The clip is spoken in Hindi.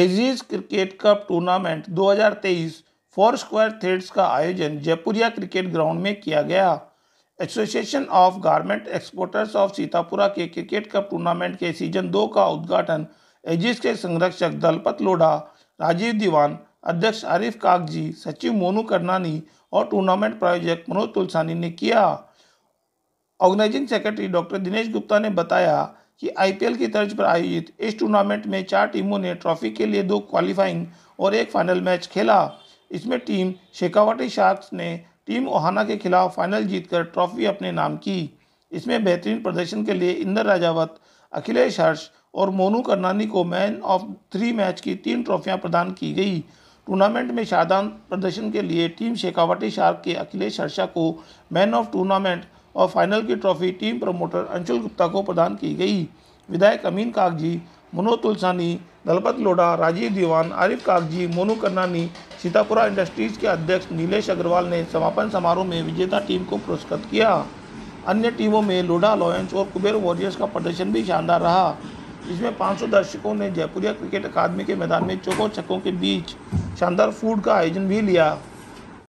aegis cricket cup tournament 2023 four square threads का आयोजन जयपुरिया क्रिकेट ग्राउंड में किया गया association of garment exporters of Sitapura के क्रिकेट कप टूर्नामेंट के सीजन दो का उद्घाटन एजीज के संरक्षक दलपत लोढ़ा राजीव दीवान अध्यक्ष आरिफ कागजी सचिव मोनू करनानी और टूर्नामेंट प्रायोजक मनोज तुलसानी ने किया organizing secretary doctor Dinesh Gupta ने बताया कि आईपीएल की तर्ज पर आयोजित इस टूर्नामेंट में चार टीमों ने ट्रॉफी के लिए दो क्वालिफाइंग और एक फाइनल मैच खेला इसमें टीम शेखावटी शार्क्स ने टीम ओहाना के खिलाफ फाइनल जीतकर ट्रॉफी अपने नाम की इसमें बेहतरीन प्रदर्शन के लिए इंदर राजावत अखिलेश हर्ष और मोनू करनानी को मैन ऑफ थ्री मैच की तीन ट्रॉफियां प्रदान की गई टूर्नामेंट में शादान प्रदर्शन के लिए टीम शेखावटी शार्क के अखिलेश हर्षा को मैन ऑफ टूर्नामेंट और फाइनल की trophy team promoter Anshul Gupta को प्रदान की गई विधायक अमीन कागजी मनोज तुलसानी दलपत लोढ़ा राजीव दीवान आरिफ कागजी मोनू कन्नानी सीतापुरा इंडस्ट्रीज़ के अध्यक्ष नीलेश अग्रवाल ने समापन समारोह में विजेता टीम को पुरस्कृत किया अन्य टीमों में लोढ़ा लॉयंस और कुबेर वॉरियर्स का प्रदर्शन भी शानदार रहा जिसमें 500 दर्शकों ने जयपुरिया क्रिकेट अकादमी के मैदान में चौकों छक्कों के बीच शानदार फूड का आयोजन भी लिया